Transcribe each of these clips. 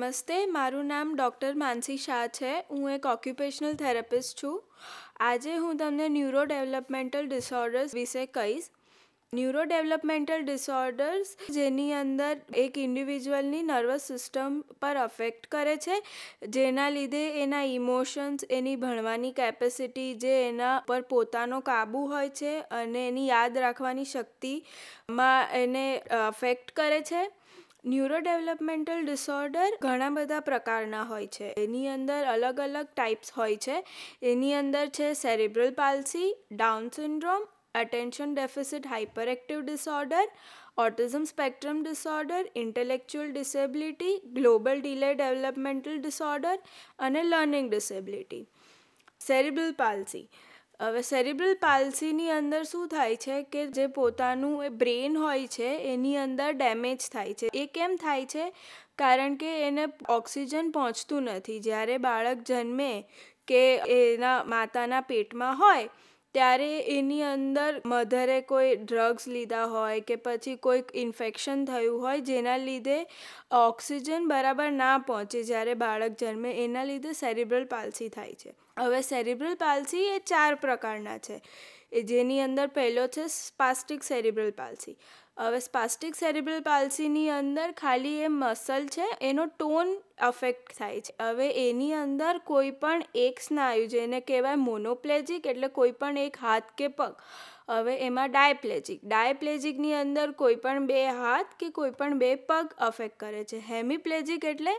નમસ્તે મારું નામ ડૉક્ટર માનસી શાહ છે હું એક ઓક્યુપેશનલ થેરાપિસ્ટ છું આજે હું તમને ન્યુરો ડેવલપમેન્ટલ ડિસઓર્ડર્સ વિશે કહીશ ન્યુરો ડેવલપમેન્ટલ ડિસઓર્ડર્સ જેની અંદર એક ઇન્ડિવિજ્યુઅલની નર્વસ સિસ્ટમ પર અફેક્ટ કરે છે જેના લીધે એના ઇમોશન્સ એની ભણવાની કેપેસિટી જે એના પર પોતાનો કાબુ હોય છે અને એની યાદ રાખવાની શક્તિમાં એને અફેક્ટ કરે છે ન્યુરોડેવલપમેન્ટલ ડિસઓર્ડર ઘણા બધા પ્રકારના હોય છે એની અંદર અલગ અલગ ટાઈપ્સ હોય છે એની અંદર છે cerebral palsy Down syndrome attention deficit hyperactive disorder autism spectrum disorder intellectual disability global delay developmental disorder અને લર્નિંગ ડિસેબિલિટી સેરેબ્રલ પાલ્સી હવે સેરિબ્રલ પાલ્સીની અંદર શું થાય છે કે જે પોતાનું એ બ્રેન હોય છે એની અંદર ડેમેજ થાય છે એ કેમ થાય છે કારણ કે એને ઓક્સિજન પહોંચતું નથી જ્યારે બાળક જન્મે કે એના માતાના પેટમાં હોય ત્યારે એની અંદર મધરે કોઈ ડ્રગ્સ લીધા હોય કે પછી કોઈક ઇન્ફેક્શન થયું હોય જેના લીધે ઓક્સિજન બરાબર ના પહોંચે જ્યારે બાળક જન્મે એના લીધે સેરિબ્રલ પાલસી થાય છે હવે સેરિબ્રલ પાલસી એ ચાર પ્રકારના છે જેની અંદર પહેલો છે સ્પાસ્ટિક સેરિબ્રલ પાલસી હવે સ્પાસ્ટિક સેરેબ્રલ પાલ્સીની અંદર ખાલી એ મસલ છે એનો ટોન અફેક્ટ થાય છે હવે એની અંદર કોઈ પણ એક સ્નાયુ જેને કહેવાય મોનોપ્લેજિક એટલે કોઈ પણ એક હાથ કે પગ હવે એમાં ડાયપ્લેજિક ડાયપ્લેજિકની અંદર કોઈ પણ બે હાથ કે કોઈ પણ બે પગ અફેક્ટ કરે છે હેમિપ્લેજિક એટલે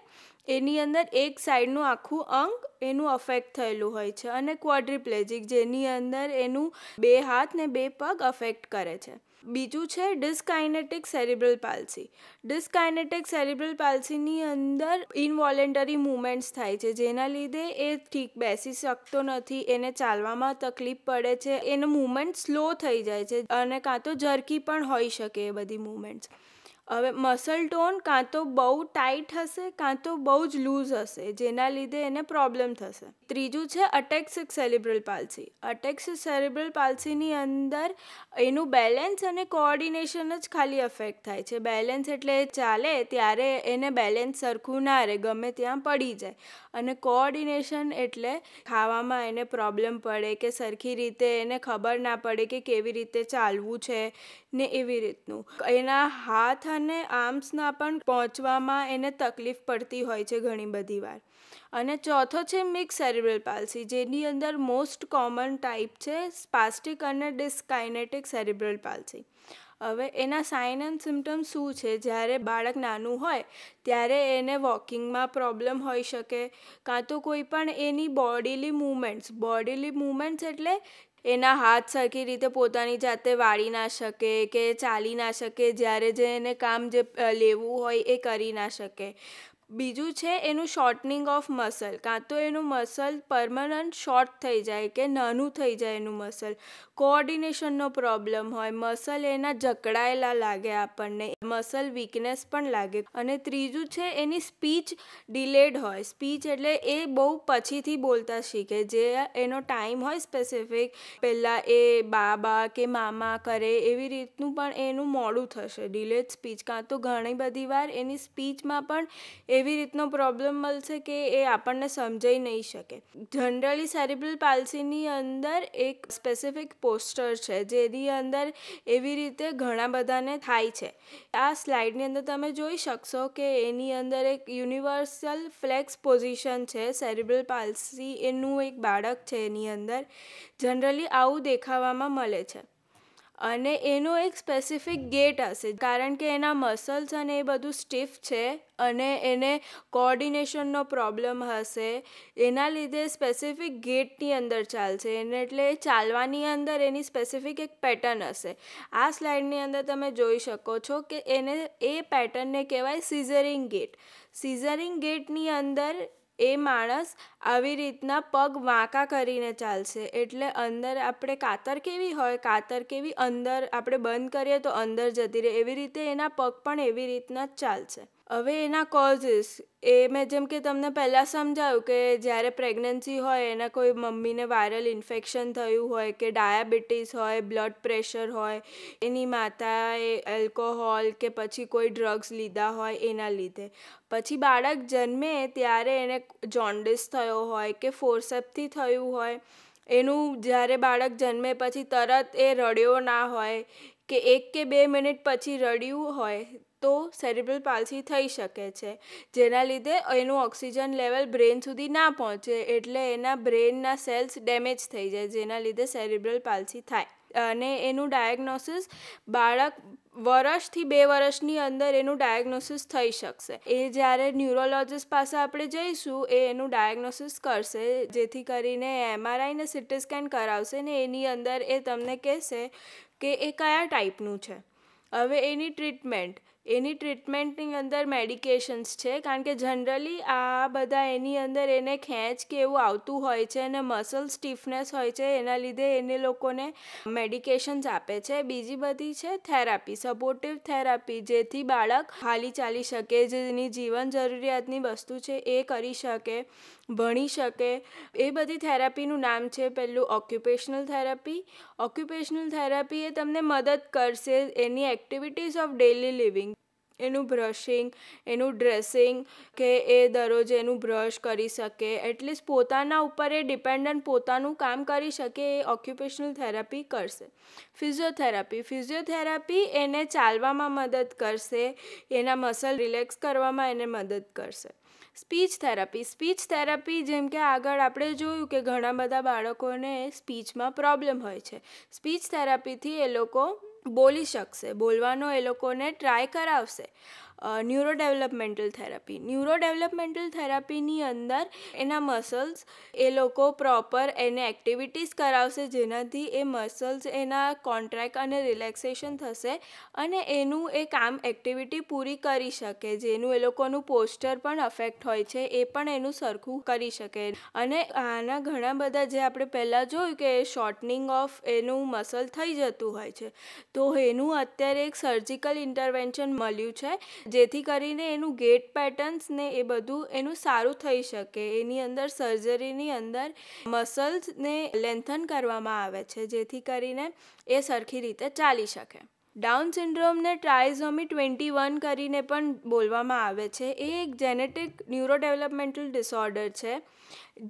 એની અંદર એક સાઈડનું આખું અંગ એનું અફેક્ટ થયેલું હોય છે અને ક્વોડ્રિપ્લેજિક જેની અંદર એનું બે હાથ ને બે પગ અફેક્ટ કરે છે બીજું છે ડિસ્કાઇનેટિક સેરિબ્રલ પાલ્સી ડિસ્કાઇનેટિક સેરિબ્રલ પાલ્સીની અંદર ઇનવોલેન્ટરી મુમેન્ટ્સ થાય છે જેના લીધે એ ઠીક બેસી શકતો નથી એને ચાલવામાં તકલીફ પડે છે એનું મુમેન્ટ સ્લો થઈ જાય છે અને કાં તો જર્કી પણ હોઈ શકે એ બધી મુમેન્ટ્સ હવે મસલ ટોન કાં તો બહુ ટાઈટ હશે કાં તો બહુ જ લૂઝ હશે જેના લીધે એને પ્રોબ્લેમ થશે ત્રીજું છે ataxic cerebral palsy ataxic cerebral પાલ્સીની અંદર એનું બેલેન્સ અને કોઓર્ડિનેશન જ ખાલી અફેક્ટ થાય છે બેલેન્સ એટલે ચાલે ત્યારે એને બેલેન્સ સરખું ના રહે ગમે ત્યાં પડી જાય અને કોઓર્ડિનેશન એટલે ખાવામાં એને પ્રોબ્લેમ પડે કે સરખી રીતે એને ખબર ના પડે કે કેવી રીતે ચાલવું છે ને એવી રીતનું એના હાથ અને આર્મ્સના પણ પહોંચવામાં એને તકલીફ પડતી હોય છે ઘણી બધી વાર અને ચોથો છે મિક્સ સેરિબ્રલ પાલસી જેની અંદર મોસ્ટ કોમન ટાઈપ છે સ્પાસ્ટિક અને ડિસ્કાઇનેટિક સેરિબ્રલ પાલસી હવે એના સાઇન એન્ડ સિમ્ટમ્સ શું છે જ્યારે બાળક નાનું હોય ત્યારે એને વોકિંગમાં પ્રોબ્લેમ હોઈ શકે કાં તો કોઈ પણ એની બોડીલી મૂમેન્ટ્સ બોડીલી મૂમેન્ટ્સ એટલે એના હાથ સરખી રીતે પોતાની જાતે વાળી ના શકે કે ચાલી ના શકે જ્યારે જે એને કામ જે લેવું હોય એ કરી ના શકે બીજું છે એનું શોર્ટનિંગ ઓફ મસલ કાં તો એનું મસલ પરમનન્ટ શોર્ટ થઈ જાય કે નાનું થઈ જાય એનું મસલ કોઓર્ડિનેશનનો પ્રોબ્લેમ હોય મસલ એના જકડાયેલા લાગે આપણને મસલ વીકનેસ પણ લાગે અને ત્રીજું છે એની સ્પીચ ડિલેડ હોય સ્પીચ એટલે એ બહુ પછીથી બોલતા શીખે જે એનો ટાઈમ હોય સ્પેસિફિક પહેલાં એ બાબા કે મામા કરે એવી રીતનું પણ એનું મોડું થશે ડિલેડ સ્પીચ કાં તો ઘણી બધી વાર એની સ્પીચમાં પણ એ એવી રીતનો પ્રોબ્લેમ મળશે કે એ આપણને સમજાઈ નહીં શકે જનરલી સેરિબ્રલ પાલ્સીની અંદર એક સ્પેસિફિક પોસ્ટર છે જેની અંદર એવી રીતે ઘણા બધાને થાય છે આ સ્લાઇડની અંદર તમે જોઈ શકશો કે એની અંદર એક યુનિવર્સલ ફ્લેક્સ પોઝિશન છે સેરિબ્રલ પાલ્સી એનું એક બાળક છે એની અંદર જનરલી આવું દેખાવામાં મળે છે અને એનો એક સ્પેસિફિક ગેટ હશે કારણ કે એના મસલ્સ અને એ બધું સ્ટીફ છે અને એને કોઓર્ડિનેશનનો પ્રોબ્લેમ હશે એના લીધે સ્પેસિફિક ગેટની અંદર ચાલશે એને એટલે ચાલવાની અંદર એની સ્પેસિફિક એક પેટર્ન હશે આ સ્લાઇડની અંદર તમે જોઈ શકો છો કે એને એ પેટર્નને કહેવાય સિઝરિંગ ગેટ સિઝરિંગ ગેટની અંદર એ માણસ આવી રીતના પગ વાંકા કરીને ચાલશે એટલે અંદર આપણે કાતર કેવી હોય કાતર કેવી અંદર આપણે બંધ કરીએ તો અંદર જતી રહે એવી રીતે એના પગ પણ એવી રીતના જ ચાલશે હવે એના કોઝિસ એ મેં જેમ કે તમને પહેલાં સમજાવ્યું કે જ્યારે પ્રેગ્નન્સી હોય એના કોઈ મમ્મીને વાયરલ ઇન્ફેક્શન થયું હોય કે ડાયાબિટીસ હોય બ્લડ પ્રેશર હોય એની માતાએ એલ્કોહોલ કે પછી કોઈ ડ્રગ્સ લીધા હોય એના લીધે પછી બાળક જન્મે ત્યારે એને જોન્ડિસ થયો હોય કે ફોર્સેપથી થયું હોય એનું જ્યારે બાળક જન્મે પછી તરત એ રડ્યો ના હોય કે એક કે બે મિનિટ પછી રડ્યું હોય તો સેરિબ્રલ પાલ્સી થઈ શકે છે જેના લીધે એનું ઓક્સિજન લેવલ બ્રેન સુધી ના પહોંચે એટલે એના બ્રેનના સેલ્સ ડેમેજ થઈ જાય જેના લીધે સેરિબ્રલ પાલ્સી થાય અને એનું ડાયગ્નોસિસ બાળક વર્ષથી બે વર્ષની અંદર એનું ડાયગ્નોસિસ થઈ શકશે એ જ્યારે ન્યુરોલોજિસ્ટ પાસે આપણે જઈશું એ એનું ડાયગ્નોસિસ કરશે જેથી કરીને એમઆરઆઈ ને સિટી સ્કેન કરાવશે ને એની અંદર એ તમને કહેશે કે એ કયા ટાઈપનું છે હવે એની ટ્રીટમેન્ટ એની ટ્રીટમેન્ટની અંદર મેડિકેશન્સ છે કારણ કે જનરલી આ બધા એની અંદર એને ખેંચ કે એવું આવતું હોય છે અને મસલ સ્ટીફનેસ હોય છે એના લીધે એને લોકોને મેડિકેશન્સ આપે છે બીજી બધી છે થેરાપી સપોર્ટિવ થેરાપી જેથી બાળક હાલી ચાલી શકે જેની જીવન જરૂરિયાતની વસ્તુ છે એ કરી શકે ભણી શકે એ બધી થેરાપીનું નામ છે પહેલું ઓક્યુપેશનલ થેરાપી ઓક્યુપેશનલ થેરાપી એ તમને મદદ કરશે એની એક્ટિવિટીઝ ઓફ ડેલી લિવિંગ એનું બ્રશિંગ એનું ડ્રેસિંગ કે એ દરરોજ એનું બ્રશ કરી શકે એટલીસ્ટ પોતાના ઉપર એ ડિપેન્ડન્ટ પોતાનું કામ કરી શકે એ ઓક્યુપેશનલ થેરાપી કરશે ફિઝિયોથેરાપી ફિઝિયોથેરાપી એને ચાલવામાં મદદ કરશે એના મસલ રિલેક્સ કરવામાં એને મદદ કરશે સ્પીચ થેરાપી સ્પીચ થેરાપી જેમ કે આગળ આપણે જોયું કે ઘણા બધા બાળકોને સ્પીચમાં પ્રોબ્લેમ હોય છે સ્પીચ થેરાપીથી એ લોકો બોલી શકશે બોલવાનો એ લોકોને ટ્રાય કરાવશે neuro developmental therapy neuro developmental થેરાપીની અંદર એના મસલ્સ એ લોકો પ્રોપર એને એક્ટિવિટીઝ કરાવશે જેનાથી એ મસલ્સ એના કોન્ટ્રેક્ટ અને રિલેક્સેશન થશે અને એનું એ કામ એક્ટિવિટી પૂરી કરી શકે જેનું એ લોકોનું પોસ્ટર પણ અફેક્ટ હોય છે એ પણ એનું સરખું કરી શકે અને આના ઘણા બધા જે આપણે પહેલાં જોયું કે શોર્ટનિંગ ઓફ એનું મસલ થઈ જતું હોય છે તો એનું અત્યારે એક સર્જિકલ ઇન્ટરવેન્શન મળ્યું છે જેથી કરીને એનું ગેટ પેટર્ન્સ ને એ બધું એનું સારું થઈ શકે એની અંદર સર્જરીની અંદર મસલ્સને લેન્થન કરવામાં આવે છે જેથી કરીને એ સરખી રીતે ચાલી શકે ડાઉન સિન્ડ્રોમને ટ્રાઇઝોમી ટ્વેન્ટી વન કરીને પણ બોલવામાં આવે છે એ એક જેનેટિક ન્યુરો ડેવલપમેન્ટલ ડિસઓર્ડર છે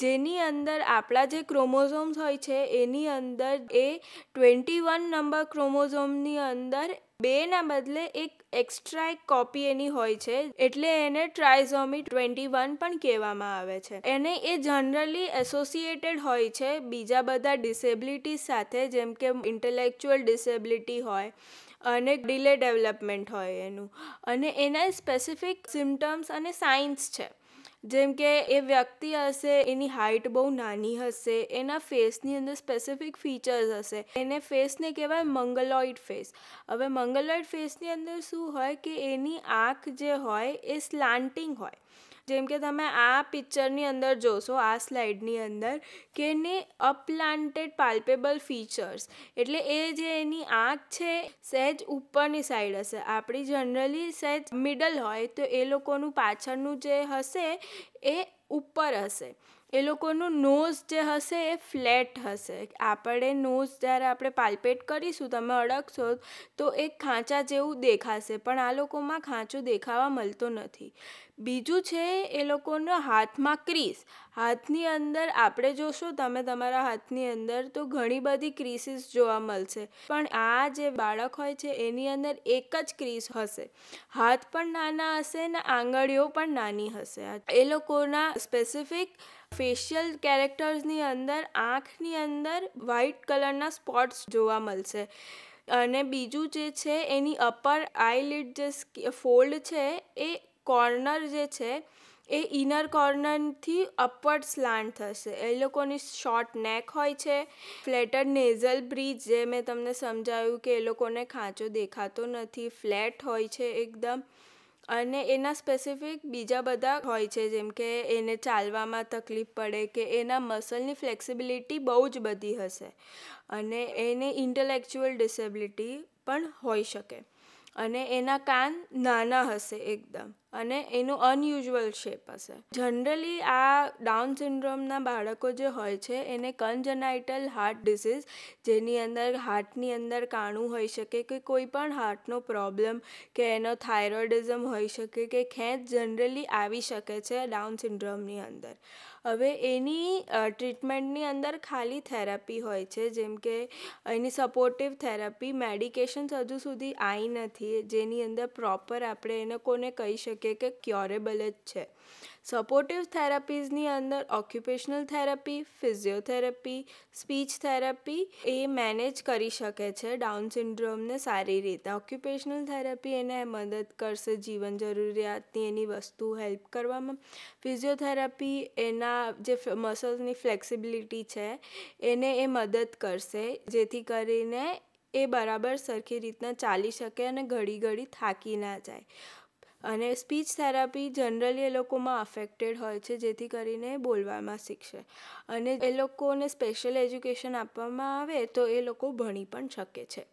જેની અંદર આપણા જે ક્રોમોઝોમ્સ હોય છે એની અંદર એ ટ્વેન્ટી વન નંબર ક્રોમોઝોમની અંદર બેના બદલે એક એક્સ્ટ્રા એક કોપી એની હોય છે એટલે એને ટ્રાઇઝોમી ટ્વેન્ટી વન પણ કહેવામાં આવે છે એને એ જનરલી એસોસિએટેડ હોય છે બીજા બધા ડિસેબિલિટી સાથે જેમ કે ઇન્ટેલેક્ચુઅલ ડિસેબિલિટી હોય અને ડિલે ડેવલપમેન્ટ હોય એનું અને એના સ્પેસિફિક સિમ્ટમ્સ અને સાઇન્સ છે જેમ કે એ વ્યક્તિ હશે એની હાઇટ બહુ નાની હશે એના ફેસની અંદર સ્પેસિફિક ફીચર્સ હશે એને ફેસને કહેવાય મંગલોઇડ ફેસ હવે મંગલોઇડ ફેસની અંદર શું હોય કે એની આંખ જે હોય એ સ્લાન્ટિંગ હોય જેમ કે તમે આ પિક્ચરની અંદર જોશો આ સ્લાઇડની અંદર કે એને અપપ્લાન્ટેડ પાલ્પેબલ ફીચર્સ એટલે એ જે એની આંખ છે સહેજ ઉપરની સાઈડ હશે આપણી જનરલી સહેજ મિડલ હોય તો એ લોકોનું પાછળનું જે હશે એ ઉપર હશે એ લોકોનું નોઝ જે હશે એ ફ્લેટ હશે આપણે નોઝ જ્યારે આપણે પાલ્પેટ કરીશું તમે અડકશો તો એ ખાંચા જેવું દેખાશે પણ આ લોકોમાં ખાંચો દેખાવા મળતો નથી બીજું છે એ લોકોનો હાથમાં ક્રીસ હાથની અંદર આપણે જોશો તમે તમારા હાથની અંદર તો ઘણી બધી ક્રીસીસ જોવા મળશે પણ આ જે બાળક હોય છે એની અંદર એક જ ક્રીસ હશે હાથ પણ નાના હશે ને આંગળીઓ પણ નાની હશે એ લોકોના સ્પેસિફિક ફેશિયલ કેરેક્ટર્સની અંદર આંખની અંદર વ્હાઇટ કલરના સ્પોટ્સ જોવા મળશે અને બીજું જે છે એની અપર આઈલિડ જે ફોલ્ડ છે એ કોર્નર જે છે એ ઇનર કોર્નરથી અપવર્ડ સ્લાન્ટ થશે એ લોકોની શોર્ટ નેક હોય છે ફ્લેટર નેઝલ બ્રિજ જે મેં તમને સમજાવ્યું કે એ લોકોને ખાંચો દેખાતો નથી ફ્લેટ હોય છે એકદમ અને એના સ્પેસિફિક બીજા બધા હોય છે જેમ કે એને ચાલવામાં તકલીફ પડે કે એના મસલની ફ્લેક્સિબિલિટી બહુ જ બધી હશે અને એને ઇન્ટેલેક્ચ્યુઅલ ડિસેબિલિટી પણ હોઈ શકે અને એના કાન નાના હશે એકદમ અને એનું અનયુઝુઅલ શેપ હશે જનરલી આ ડાઉન સિન્ડ્રોમના બાળકો જે હોય છે એને કનજનાઇટલ હાર્ટ ડિસીઝ જેની અંદર હાર્ટની અંદર કાણું હોઈ શકે કે કોઈ પણ હાર્ટનો પ્રોબ્લેમ કે એનો થાઇરોઇડિઝમ હોઈ શકે કે ખેંચ જનરલી આવી શકે છે ડાઉન સિન્ડ્રોમની અંદર હવે એની ટ્રીટમેન્ટની અંદર ખાલી થેરાપી હોય છે જેમ કે એની સપોર્ટિવ થેરાપી મેડિકેશન્સ હજુ સુધી આવી નથી જેની અંદર પ્રોપર આપણે એને કોને કહી શકીએ શકીએ કે ક્યોરેબલ જ છે સપોર્ટિવ થેરાપીઝની અંદર occupational therapy physiotherapy speech therapy એ મેનેજ કરી શકે છે ડાઉન સિન્ડ્રોમને સારી રીતે ઓક્યુપેશનલ થેરાપી એને મદદ કરશે જીવન જરૂરિયાતની એની વસ્તુ હેલ્પ કરવામાં ફિઝિયોથેરાપી એના જે મસલ્સની ફ્લેક્સિબિલિટી છે એને એ મદદ કરશે જેથી કરીને એ બરાબર સરખી રીતના ચાલી શકે અને ઘડી ઘડી થાકી ના જાય અને સ્પીચ થેરાપી જનરલી એ લોકોમાં અફેક્ટેડ હોય છે જેથી કરીને બોલવામાં શીખશે અને એ લોકોને સ્પેશિયલ એજ્યુકેશન આપવામાં આવે તો એ લોકો ભણી પણ શકે છે